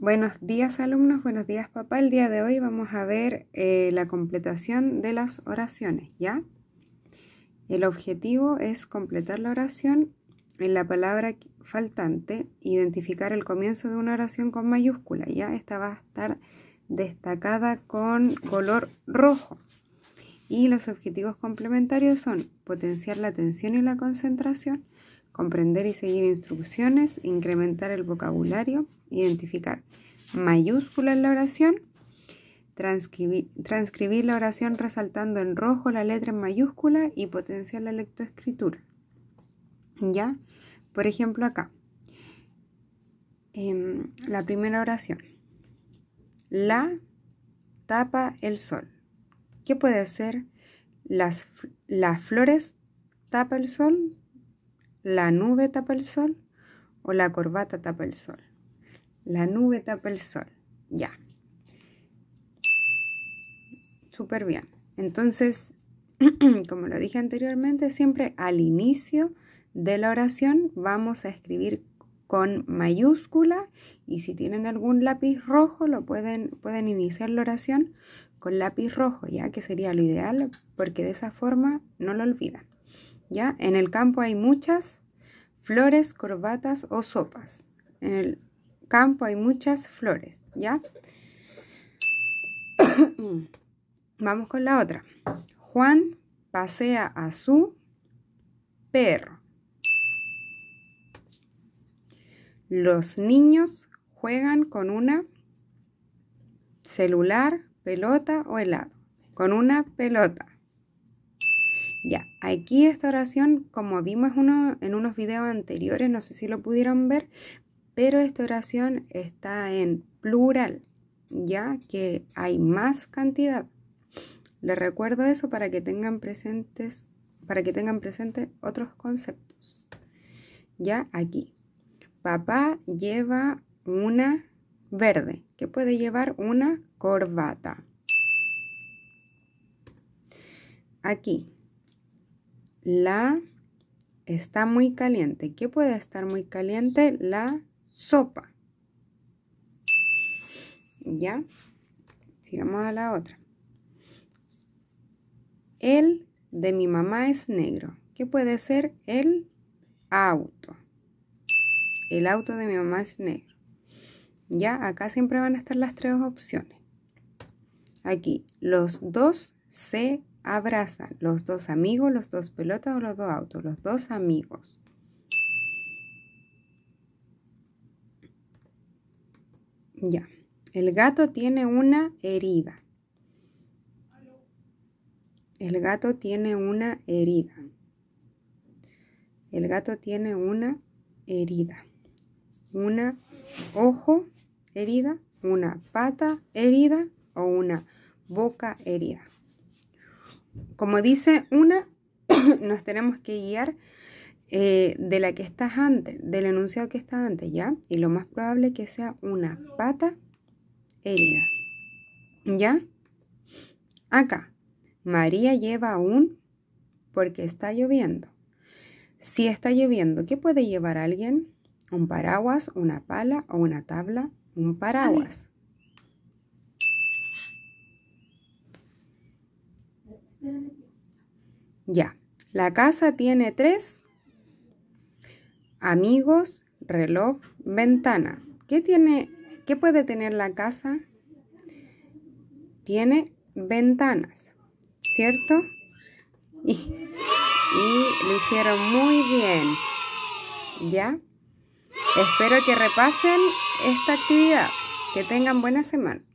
Buenos días alumnos, buenos días papá. El día de hoy vamos a ver eh, la completación de las oraciones, ¿ya? El objetivo es completar la oración en la palabra faltante, identificar el comienzo de una oración con mayúscula, ¿ya? Esta va a estar destacada con color rojo. Y los objetivos complementarios son potenciar la atención y la concentración, comprender y seguir instrucciones, incrementar el vocabulario, identificar mayúscula en la oración, transcribir, la oración resaltando en rojo la letra en mayúscula y potenciar la lectoescritura. ¿Ya? Por ejemplo, acá, en em, la primera oración, la tapa el sol. ¿Qué puede hacer Las, las flores tapa el sol, ¿La nube tapa el sol o la corbata tapa el sol? La nube tapa el sol. Ya. Súper bien. Entonces, como lo dije anteriormente, siempre al inicio de la oración vamos a escribir con mayúscula y si tienen algún lápiz rojo lo pueden, pueden iniciar la oración con lápiz rojo, ya que sería lo ideal porque de esa forma no lo olvidan. ¿ya? En el campo hay muchas flores, corbatas o sopas. En el campo hay muchas flores, ¿ya? Vamos con la otra. Juan pasea a su perro. Los niños juegan con una celular, pelota o helado. Con una pelota. Ya, aquí esta oración, como vimos en unos videos anteriores, no sé si lo pudieron ver, pero esta oración está en plural, ya que hay más cantidad. Les recuerdo eso para que tengan presentes, para que tengan presente otros conceptos. Ya aquí. Papá lleva una verde, que puede llevar una corbata. Aquí. La está muy caliente. ¿Qué puede estar muy caliente? La sopa. ¿Ya? Sigamos a la otra. El de mi mamá es negro. ¿Qué puede ser? El auto. El auto de mi mamá es negro. Ya, acá siempre van a estar las tres opciones. Aquí, los dos se Abraza los dos amigos, los dos pelotas o los dos autos, los dos amigos. Ya. El gato tiene una herida. El gato tiene una herida. El gato tiene una herida. Una ojo herida, una pata herida o una boca herida como dice una, nos tenemos que guiar eh, de la que estás antes, del enunciado que está antes, ¿ya? Y lo más probable que sea una pata herida, ¿ya? Acá, María lleva un porque está lloviendo. Si está lloviendo, ¿qué puede llevar alguien? Un paraguas, una pala o una tabla, un paraguas. Ya, la casa tiene tres amigos, reloj, ventana. ¿Qué, tiene, ¿Qué puede tener la casa? Tiene ventanas, ¿cierto? Y, y lo hicieron muy bien. ¿Ya? Espero que repasen esta actividad. Que tengan buena semana.